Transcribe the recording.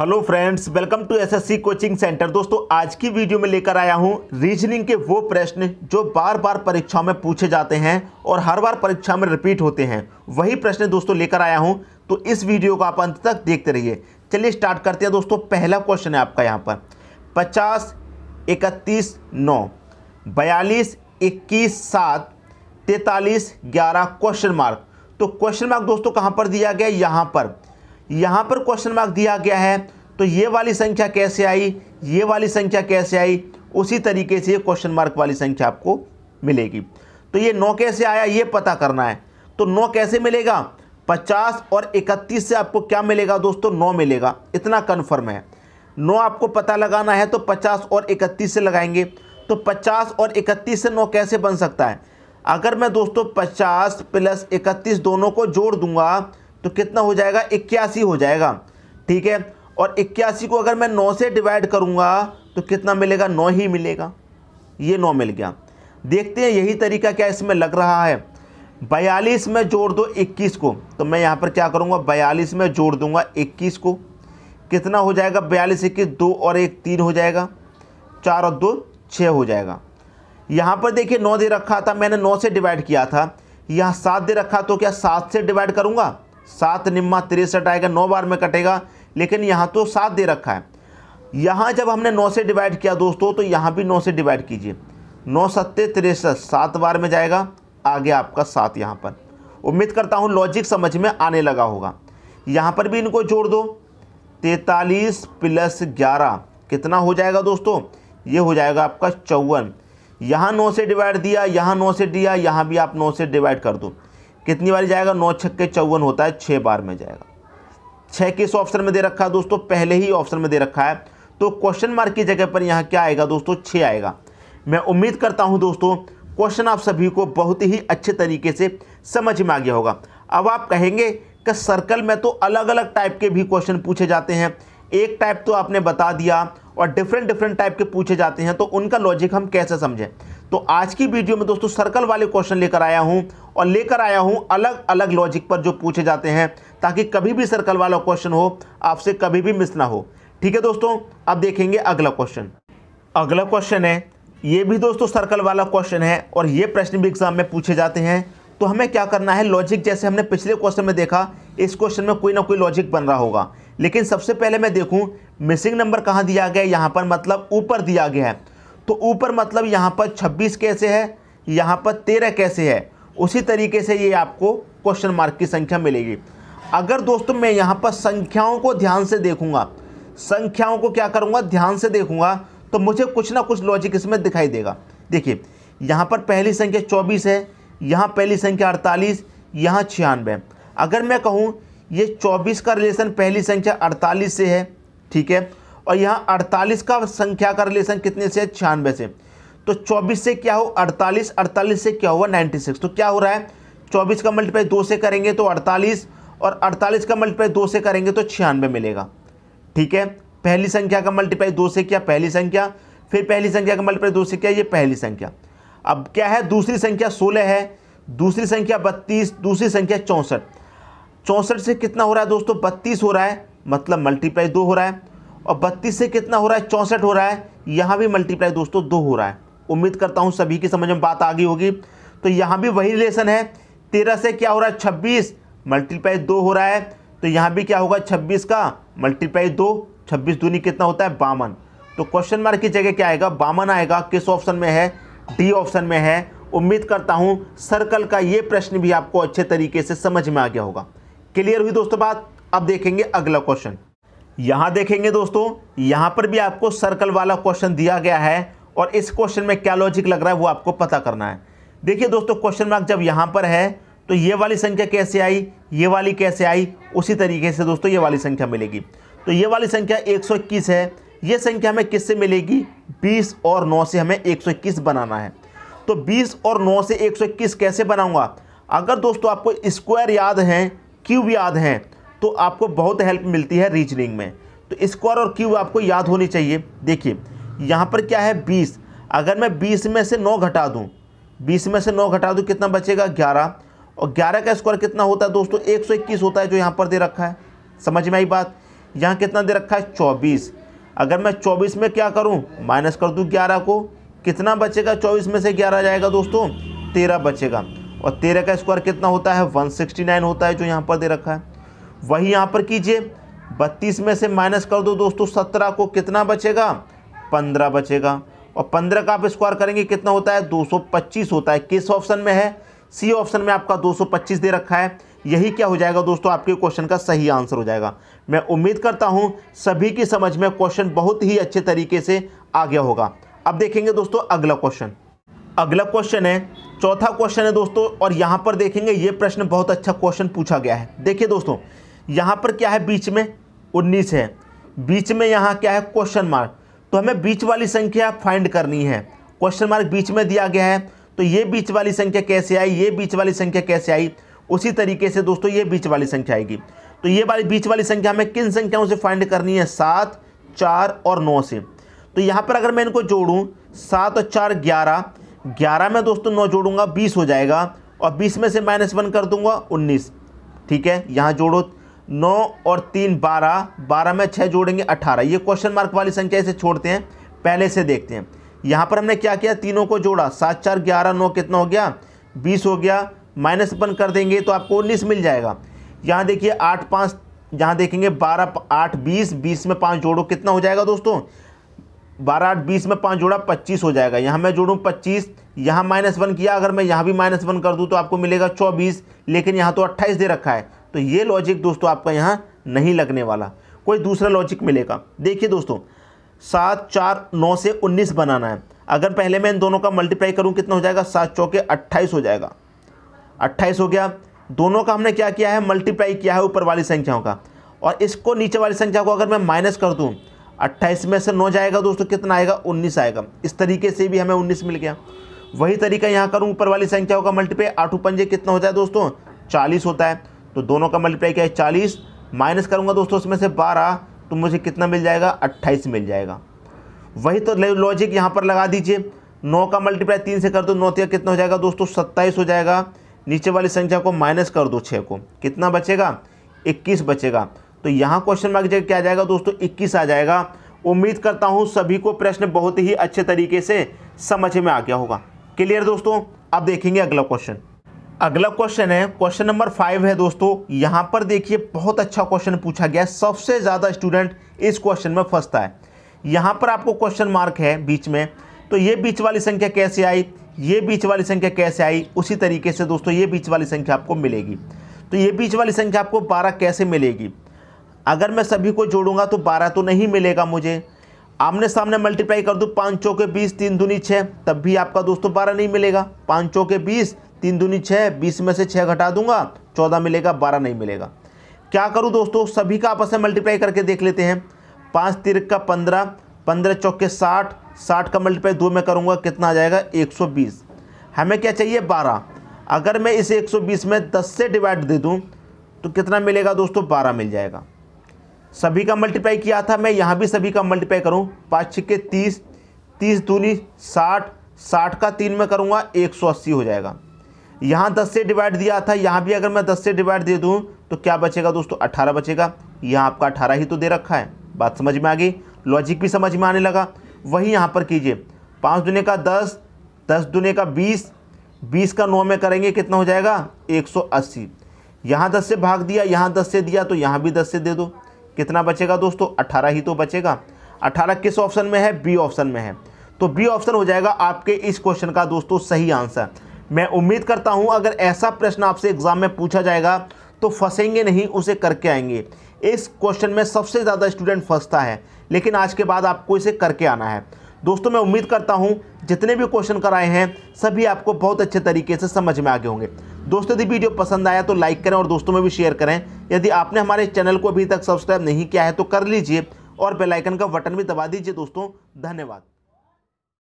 hello friends welcome to SSC coaching centre दोस्तों आज की वीडियो में लेकर आया हूं रीजनिंग के वो प्रश्न जो बार बार परीक्षाओं में पूछे जाते हैं और हर बार परीक्षा में रिपीट होते हैं वही प्रश्न दोस्तों लेकर आया हूं तो इस वीडियो को आप अंत तक देखते रहिए चलिए स्टार्ट करते हैं दोस्तों पहला क्वेश्चन है आपका यहाँ पर पचास इकतीस नौ बयालीस इक्कीस सात तैतालीस ग्यारह क्वेश्चन मार्क तो क्वेश्चन मार्क दोस्तों कहाँ पर दिया गया यहाँ पर यहाँ पर क्वेश्चन मार्क दिया गया है तो ये वाली संख्या कैसे आई ये वाली संख्या कैसे आई उसी तरीके से ये क्वेश्चन मार्क वाली संख्या आपको मिलेगी तो ये नौ कैसे आया ये पता करना है तो नौ कैसे मिलेगा पचास और इकतीस से आपको क्या मिलेगा दोस्तों नौ मिलेगा इतना कन्फर्म है नौ आपको पता लगाना है तो पचास और इकतीस से लगाएंगे तो पचास और इकतीस से नौ कैसे बन सकता है अगर मैं दोस्तों पचास प्लस इकतीस दोनों को जोड़ दूंगा तो कितना हो जाएगा इक्यासी हो जाएगा ठीक है और इक्यासी को अगर मैं नौ से डिवाइड करूँगा तो कितना मिलेगा नौ ही मिलेगा ये नौ मिल गया देखते हैं यही तरीका क्या इसमें लग रहा है बयालीस में जोड़ दो इक्कीस को तो मैं यहाँ पर क्या करूँगा बयालीस में जोड़ दूंगा इक्कीस को कितना हो जाएगा बयालीस इक्कीस दो और एक तीन हो जाएगा चार और दो छः हो जाएगा यहाँ पर देखिए नौ दे रखा था मैंने नौ से डिवाइड किया था यहाँ सात दे रखा तो क्या सात से डिवाइड करूँगा सात निम्मा तिरसठ आएगा नौ बार में कटेगा लेकिन यहाँ तो सात दे रखा है यहाँ जब हमने नौ से डिवाइड किया दोस्तों तो यहाँ भी नौ से डिवाइड कीजिए नौ सत्ते तिरसठ सात बार में जाएगा आगे आपका सात यहाँ पर उम्मीद करता हूँ लॉजिक समझ में आने लगा होगा यहाँ पर भी इनको जोड़ दो तैतालीस प्लस ग्यारह कितना हो जाएगा दोस्तों ये हो जाएगा आपका चौवन यहाँ नौ से डिवाइड दिया यहाँ नौ से दिया यहाँ भी आप नौ से डिवाइड कर दो कितनी बार जाएगा नौ छक्के चौवन होता है छः बार में जाएगा छः किस ऑप्शन में दे रखा है दोस्तों पहले ही ऑप्शन में दे रखा है तो क्वेश्चन मार्क की जगह पर यहाँ क्या आएगा दोस्तों छः आएगा मैं उम्मीद करता हूँ दोस्तों क्वेश्चन आप सभी को बहुत ही अच्छे तरीके से समझ में आ गया होगा अब आप कहेंगे कि सर्कल में तो अलग अलग टाइप के भी क्वेश्चन पूछे जाते हैं एक टाइप तो आपने बता दिया और डिफरेंट डिफरेंट टाइप के पूछे जाते हैं तो उनका लॉजिक हम कैसे समझें तो आज की वीडियो में दोस्तों सर्कल वाले क्वेश्चन लेकर आया हूं और लेकर आया हूं अलग अलग लॉजिक पर जो पूछे जाते हैं ताकि कभी भी सर्कल वाला क्वेश्चन हो आपसे कभी भी मिस ना हो ठीक है दोस्तों अब देखेंगे अगला क्वेश्चन अगला क्वेश्चन है ये भी दोस्तों सर्कल वाला क्वेश्चन है और ये प्रश्न भी एग्जाम में पूछे जाते हैं तो हमें क्या करना है लॉजिक जैसे हमने पिछले क्वेश्चन में देखा इस क्वेश्चन में कोई ना कोई लॉजिक बन रहा होगा लेकिन सबसे पहले मैं देखूं मिसिंग नंबर कहाँ दिया गया है यहाँ पर मतलब ऊपर दिया गया है तो ऊपर मतलब यहाँ पर छब्बीस कैसे है यहाँ पर तेरह कैसे है उसी तरीके से ये आपको क्वेश्चन मार्क की संख्या मिलेगी अगर दोस्तों मैं यहाँ पर संख्याओं को ध्यान से देखूँगा संख्याओं को क्या करूँगा ध्यान से देखूँगा तो मुझे कुछ ना कुछ लॉजिक इसमें दिखाई देगा देखिए यहाँ पर पहली संख्या चौबीस है यहाँ पहली संख्या अड़तालीस यहाँ छियानवे अगर मैं कहूँ ये 24 का रिलेशन पहली संख्या 48 से है ठीक है और यहाँ 48 का संख्या का रिलेशन कितने से है छियानवे से तो 24 से क्या हो 48 48 से क्या हुआ 96 तो क्या हो रहा है 24 का मल्टीप्लाई दो से करेंगे तो 48 और 48 का मल्टीप्लाई दो से करेंगे तो छियानवे मिलेगा ठीक है पहली संख्या का मल्टीप्लाई दो से किया पहली संख्या फिर पहली संख्या का मल्टीप्लाई दो से किया ये पहली संख्या अब क्या है दूसरी संख्या सोलह है दूसरी संख्या बत्तीस दूसरी संख्या चौंसठ चौंसठ से कितना हो रहा है दोस्तों बत्तीस हो रहा है मतलब मल्टीप्लाई दो हो रहा है और बत्तीस से कितना हो रहा है चौंसठ हो रहा है यहाँ भी मल्टीप्लाई दोस्तों दो हो रहा है उम्मीद करता हूँ सभी की समझ में बात आ गई होगी तो यहाँ भी वही रिलेशन है तेरह से क्या हो रहा है छब्बीस मल्टीप्लाई दो हो रहा है तो यहाँ भी क्या होगा छब्बीस का मल्टीप्लाई दो छब्बीस दूनी कितना होता है बावन तो क्वेश्चन मार्क की जगह क्या आएगा बावन आएगा किस ऑप्शन में है डी ऑप्शन में है उम्मीद करता हूँ सर्कल का ये प्रश्न भी आपको अच्छे तरीके से समझ में आ गया होगा क्लियर हुई दोस्तों बात अब देखेंगे अगला क्वेश्चन यहां देखेंगे दोस्तों यहां पर भी आपको सर्कल वाला क्वेश्चन दिया गया है और इस क्वेश्चन में क्या लॉजिक लग रहा है वो आपको पता करना है देखिए दोस्तों क्वेश्चन मार्क जब यहां पर है तो ये वाली संख्या कैसे आई ये वाली कैसे आई उसी तरीके से दोस्तों ये वाली संख्या मिलेगी तो ये वाली संख्या एक है ये संख्या हमें किससे मिलेगी 20 और 9 से हमें 121 बनाना है तो 20 और 9 से 121 कैसे बनाऊंगा अगर दोस्तों आपको स्क्वायर याद हैं क्यूब याद हैं तो आपको बहुत हेल्प मिलती है रीजनिंग में तो स्क्वायर और क्यूब आपको याद होनी चाहिए देखिए यहाँ पर क्या है बीस अगर मैं बीस में से नौ घटा दूँ बीस में से नौ घटा दूँ कितना बचेगा ग्यारह और ग्यारह का स्क्वायर कितना होता है दोस्तों एक सौ इक्कीस होता है जो यहाँ पर दे रखा है समझ में आई बात यहाँ कितना दे रखा है चौबीस अगर मैं चौबीस में क्या करूँ माइनस कर दूँ ग्यारह को कितना बचेगा चौबीस में से ग्यारह जाएगा दोस्तों तेरह बचेगा और तेरह का स्क्वायर कितना होता है 169 होता है जो यहाँ पर दे रखा है वही यहाँ पर कीजिए बत्तीस में से माइनस कर दो दोस्तों सत्रह को कितना बचेगा पंद्रह बचेगा और पंद्रह का आप स्क्वायर करेंगे कितना होता है 225 होता है किस ऑप्शन में है सी ऑप्शन में आपका 225 दे रखा है यही क्या हो जाएगा दोस्तों आपके क्वेश्चन का सही आंसर हो जाएगा मैं उम्मीद करता हूँ सभी की समझ में क्वेश्चन बहुत ही अच्छे तरीके से आ गया होगा अब देखेंगे दोस्तों अगला क्वेश्चन अगला क्वेश्चन है चौथा क्वेश्चन है दोस्तों और यहाँ पर देखेंगे ये प्रश्न बहुत अच्छा क्वेश्चन पूछा गया है देखिए दोस्तों यहाँ पर क्या है बीच में उन्नीस है बीच में यहाँ क्या है क्वेश्चन मार्क तो हमें बीच वाली संख्या फाइंड करनी है क्वेश्चन मार्क बीच में दिया गया है तो ये बीच वाली संख्या कैसे आई ये बीच वाली संख्या कैसे आई उसी तरीके से दोस्तों ये बीच वाली संख्या आएगी तो ये वाली बीच वाली संख्या हमें किन संख्याओं से फाइंड करनी है सात चार और नौ से तो यहाँ पर अगर मैं इनको जोड़ूँ सात और चार ग्यारह ग्यारह में दोस्तों नौ जोड़ूंगा बीस हो जाएगा और बीस में से माइनस वन कर दूंगा उन्नीस ठीक है यहाँ जोड़ो नौ और तीन बारह बारह में छः जोड़ेंगे अट्ठारह ये क्वेश्चन मार्क वाली संख्या इसे छोड़ते हैं पहले से देखते हैं यहाँ पर हमने क्या किया तीनों को जोड़ा सात चार ग्यारह नौ कितना हो गया बीस हो गया माइनस वन कर देंगे तो आपको उन्नीस मिल जाएगा यहाँ देखिए आठ पाँच यहाँ देखेंगे बारह आठ बीस बीस में पाँच जोड़ो कितना हो जाएगा दोस्तों बारह आठ बीस में पाँच जोड़ा पच्चीस हो जाएगा यहाँ मैं जोड़ूँ पच्चीस यहाँ माइनस वन किया अगर मैं यहाँ भी माइनस वन कर दूँ तो आपको मिलेगा चौबीस लेकिन यहाँ तो अट्ठाईस दे रखा है तो ये लॉजिक दोस्तों आपका यहाँ नहीं लगने वाला कोई दूसरा लॉजिक मिलेगा देखिए दोस्तों सात चार नौ से उन्नीस बनाना है अगर पहले मैं इन दोनों का मल्टीप्लाई करूँ कितना हो जाएगा सात चौके अट्ठाईस हो जाएगा अट्ठाईस हो गया दोनों का हमने क्या किया है मल्टीप्लाई किया है ऊपर वाली संख्याओं का और इसको नीचे वाली संख्या को अगर मैं माइनस कर दूँ अट्ठाईस में से नौ जाएगा दोस्तों कितना आएगा उन्नीस आएगा इस तरीके से भी हमें उन्नीस मिल गया वही तरीका यहाँ करूँ ऊपर वाली संख्याओं का मल्टीप्लाई आठ पंजे कितना होता है दोस्तों चालीस होता है तो दोनों का मल्टीप्लाई क्या है चालीस माइनस करूँगा दोस्तों उसमें से बारह तो मुझे कितना मिल जाएगा अट्ठाईस मिल जाएगा वही तो लॉजिक यहाँ पर लगा दीजिए नौ का मल्टीप्लाई तीन से कर दो नौ तक कितना हो जाएगा दोस्तों सत्ताईस हो जाएगा नीचे वाली संख्या को माइनस कर दो छः को कितना बचेगा इक्कीस बचेगा तो यहाँ क्वेश्चन मार्क जगह क्या जाएगा दोस्तों इक्कीस आ जाएगा उम्मीद करता हूँ सभी को प्रश्न बहुत ही अच्छे तरीके से समझ में आ गया होगा क्लियर दोस्तों अब देखेंगे अगला क्वेश्चन अगला क्वेश्चन है क्वेश्चन नंबर फाइव है दोस्तों यहाँ पर देखिए बहुत अच्छा क्वेश्चन पूछा गया सबसे ज़्यादा स्टूडेंट इस क्वेश्चन में फंसता है यहाँ पर आपको क्वेश्चन मार्क है बीच में तो ये बीच वाली संख्या कैसे आई ये बीच वाली संख्या कैसे आई उसी तरीके से दोस्तों ये बीच वाली संख्या आपको मिलेगी तो ये बीच वाली संख्या आपको बारह कैसे मिलेगी अगर मैं सभी को जोड़ूंगा तो बारह तो नहीं मिलेगा मुझे आमने सामने मल्टीप्लाई कर दूँ पाँच चौके बीस तीन दूनी छः तब भी आपका दोस्तों बारह नहीं मिलेगा पाँच चौके बीस तीन दूनी छः बीस में से छः घटा दूंगा चौदह मिलेगा बारह नहीं मिलेगा क्या करूँ दोस्तों सभी का आपस में मल्टीप्लाई करके देख लेते हैं पाँच तिरक का पंद्रह पंद्रह चौके साठ साठ का मल्टीप्लाई दो में करूँगा कितना आ जाएगा एक सौ बीस हमें क्या चाहिए बारह अगर मैं इसे एक सौ बीस में दस से डिवाइड दे दूँ तो कितना मिलेगा दोस्तों बारह मिल जाएगा सभी का मल्टीप्लाई किया था मैं यहाँ भी सभी का मल्टीप्लाई करूँ पाँच छिक्के तीस तीस दूनी साठ साठ का तीन में करूँगा एक सौ अस्सी हो जाएगा यहाँ दस से डिवाइड दिया था यहाँ भी अगर मैं दस से डिवाइड दे दूँ तो क्या बचेगा दोस्तों अट्ठारह बचेगा यहाँ आपका अठारह ही तो दे रखा है बात समझ में आ गई लॉजिक भी समझ में आने लगा वही यहाँ पर कीजिए पाँच दुने का दस दस दुने का बीस बीस का नौ में करेंगे कितना हो जाएगा एक सौ अस्सी यहाँ दस से भाग दिया यहाँ दस से दिया तो यहाँ भी दस से दे दो कितना बचेगा दोस्तों अट्ठारह ही तो बचेगा अट्ठारह किस ऑप्शन में है बी ऑप्शन में है तो बी ऑप्शन हो जाएगा आपके इस क्वेश्चन का दोस्तों सही आंसर मैं उम्मीद करता हूँ अगर ऐसा प्रश्न आपसे एग्ज़ाम में पूछा जाएगा तो फंसेंगे नहीं उसे करके आएंगे इस क्वेश्चन में सबसे ज़्यादा स्टूडेंट फंसता है लेकिन आज के बाद आपको इसे करके आना है दोस्तों मैं उम्मीद करता हूँ जितने भी क्वेश्चन कराए हैं सभी आपको बहुत अच्छे तरीके से समझ में आगे होंगे दोस्तों यदि वीडियो पसंद आया तो लाइक करें और दोस्तों में भी शेयर करें यदि आपने हमारे चैनल को अभी तक सब्सक्राइब नहीं किया है तो कर लीजिए और बेलाइकन का बटन भी दबा दीजिए दोस्तों धन्यवाद